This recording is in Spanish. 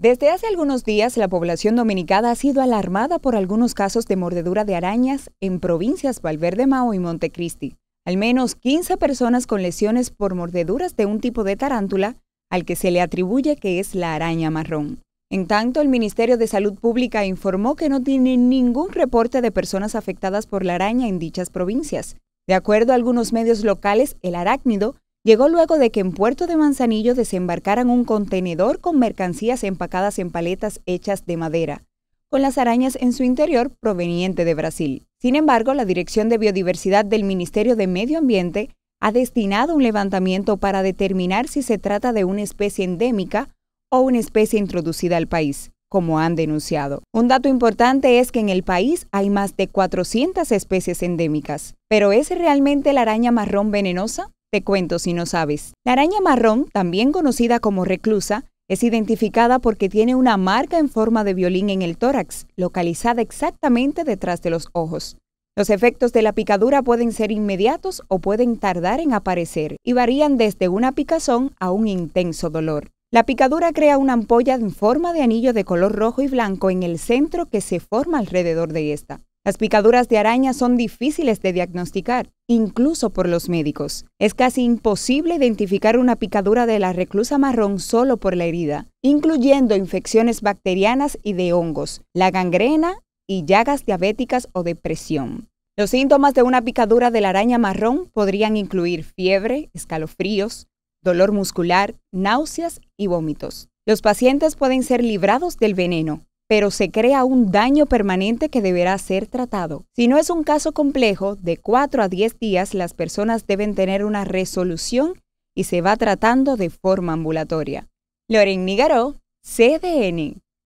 Desde hace algunos días, la población dominicana ha sido alarmada por algunos casos de mordedura de arañas en provincias Valverde Mao y Montecristi. Al menos 15 personas con lesiones por mordeduras de un tipo de tarántula, al que se le atribuye que es la araña marrón. En tanto, el Ministerio de Salud Pública informó que no tiene ningún reporte de personas afectadas por la araña en dichas provincias. De acuerdo a algunos medios locales, el arácnido llegó luego de que en Puerto de Manzanillo desembarcaran un contenedor con mercancías empacadas en paletas hechas de madera, con las arañas en su interior proveniente de Brasil. Sin embargo, la Dirección de Biodiversidad del Ministerio de Medio Ambiente ha destinado un levantamiento para determinar si se trata de una especie endémica o una especie introducida al país, como han denunciado. Un dato importante es que en el país hay más de 400 especies endémicas. ¿Pero es realmente la araña marrón venenosa? Te cuento si no sabes. La araña marrón, también conocida como reclusa, es identificada porque tiene una marca en forma de violín en el tórax, localizada exactamente detrás de los ojos. Los efectos de la picadura pueden ser inmediatos o pueden tardar en aparecer y varían desde una picazón a un intenso dolor. La picadura crea una ampolla en forma de anillo de color rojo y blanco en el centro que se forma alrededor de esta. Las picaduras de araña son difíciles de diagnosticar, incluso por los médicos. Es casi imposible identificar una picadura de la reclusa marrón solo por la herida, incluyendo infecciones bacterianas y de hongos, la gangrena y llagas diabéticas o depresión. Los síntomas de una picadura de la araña marrón podrían incluir fiebre, escalofríos, dolor muscular, náuseas y vómitos. Los pacientes pueden ser librados del veneno, pero se crea un daño permanente que deberá ser tratado. Si no es un caso complejo, de 4 a 10 días las personas deben tener una resolución y se va tratando de forma ambulatoria. Loren Nigaró, CDN.